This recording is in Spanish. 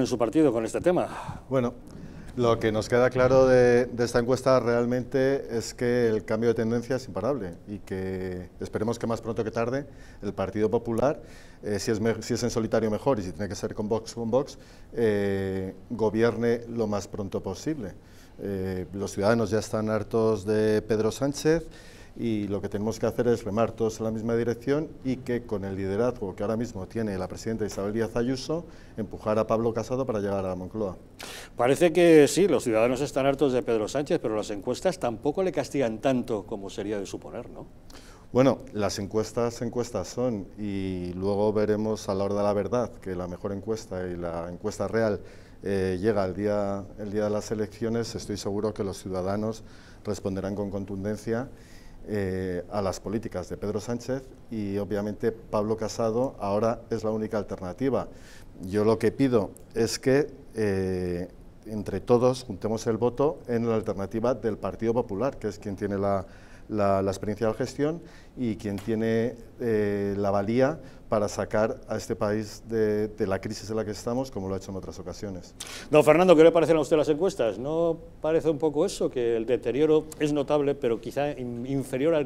en su partido con este tema? Bueno, lo que nos queda claro de, esta encuesta realmente es que el cambio de tendencia es imparable y que esperemos que más pronto que tarde el Partido Popular, eh, si, es en solitario mejor y si tiene que ser con Vox, con Vox, eh, gobierne lo más pronto posible. Eh, los ciudadanos ya están hartos de Pedro Sánchez y lo que tenemos que hacer es remar todos en la misma dirección y que con el liderazgo que ahora mismo tiene la presidenta Isabel Díaz Ayuso, empujar a Pablo Casado para llegar a Moncloa. Parece que sí, los ciudadanos están hartos de Pedro Sánchez, pero las encuestas tampoco le castigan tanto como sería de suponer, ¿no? Bueno, las encuestas encuestas son y luego veremos a la hora de la verdad que la mejor encuesta y la encuesta real eh, llega día, el día de las elecciones, estoy seguro que los ciudadanos responderán con contundencia eh, a las políticas de Pedro Sánchez y obviamente Pablo Casado ahora es la única alternativa. Yo lo que pido es que eh, entre todos juntemos el voto en la alternativa del Partido Popular, que es quien tiene la, experiencia de gestión y quien tiene eh, la valía para sacar a este país de, la crisis en la que estamos, como lo ha hecho en otras ocasiones. Don Fernando, ¿qué le parecen a usted las encuestas? ¿No parece un poco eso, que el deterioro es notable, pero quizá inferior al